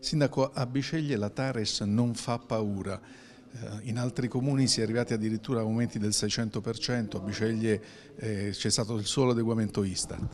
Sindaco, a Biceglie la Tares non fa paura. Eh, in altri comuni si è arrivati addirittura a aumenti del 600%, a Biceglie c'è stato il solo adeguamento Istat.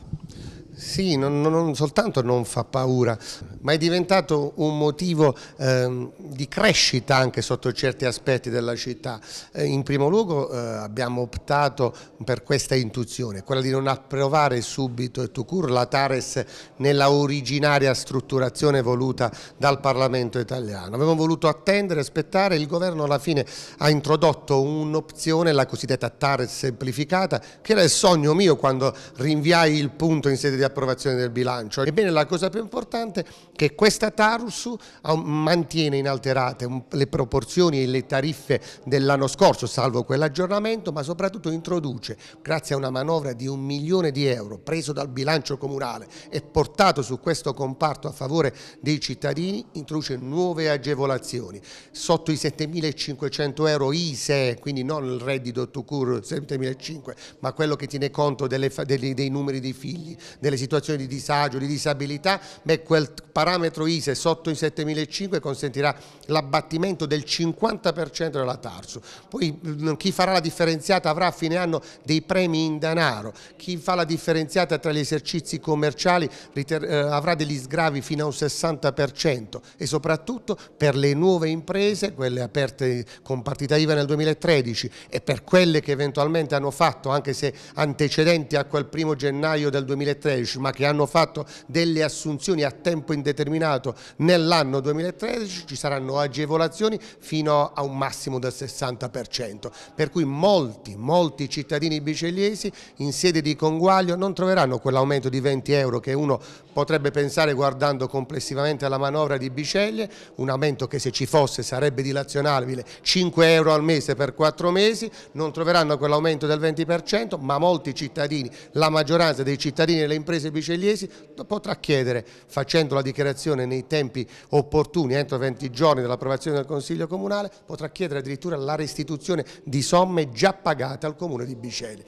Sì, non, non, soltanto non fa paura, ma è diventato un motivo eh, di crescita anche sotto certi aspetti della città. Eh, in primo luogo eh, abbiamo optato per questa intuizione, quella di non approvare subito e tucur la Tares nella originaria strutturazione voluta dal Parlamento italiano. Avevamo voluto attendere, aspettare, il governo alla fine ha introdotto un'opzione, la cosiddetta Tares semplificata, che era il sogno mio quando rinviai il punto in sede di approvazione del bilancio. Ebbene la cosa più importante è che questa Tarus mantiene inalterate le proporzioni e le tariffe dell'anno scorso, salvo quell'aggiornamento, ma soprattutto introduce, grazie a una manovra di un milione di euro preso dal bilancio comunale e portato su questo comparto a favore dei cittadini, introduce nuove agevolazioni. Sotto i 7.500 euro ISE, quindi non il reddito to cure 7.500, ma quello che tiene conto delle, dei, dei numeri dei figli, delle le situazioni di disagio, di disabilità, beh, quel parametro ISE sotto i 7.500 consentirà l'abbattimento del 50% della Tarsu. Poi mm, chi farà la differenziata avrà a fine anno dei premi in denaro, chi fa la differenziata tra gli esercizi commerciali eh, avrà degli sgravi fino a un 60% e soprattutto per le nuove imprese, quelle aperte con partita IVA nel 2013 e per quelle che eventualmente hanno fatto anche se antecedenti a quel primo gennaio del 2013 2013 ma che hanno fatto delle assunzioni a tempo indeterminato nell'anno 2013 ci saranno agevolazioni fino a un massimo del 60%, per cui molti, molti cittadini bicelliesi in sede di conguaglio non troveranno quell'aumento di 20 euro che uno potrebbe pensare guardando complessivamente alla manovra di Biceglie, un aumento che se ci fosse sarebbe dilazionabile 5 euro al mese per 4 mesi, non troveranno quell'aumento del 20%, ma molti cittadini, la maggioranza dei cittadini e le imprese imprese biceliesi potrà chiedere, facendo la dichiarazione nei tempi opportuni, entro 20 giorni dell'approvazione del Consiglio Comunale, potrà chiedere addirittura la restituzione di somme già pagate al Comune di Biceli.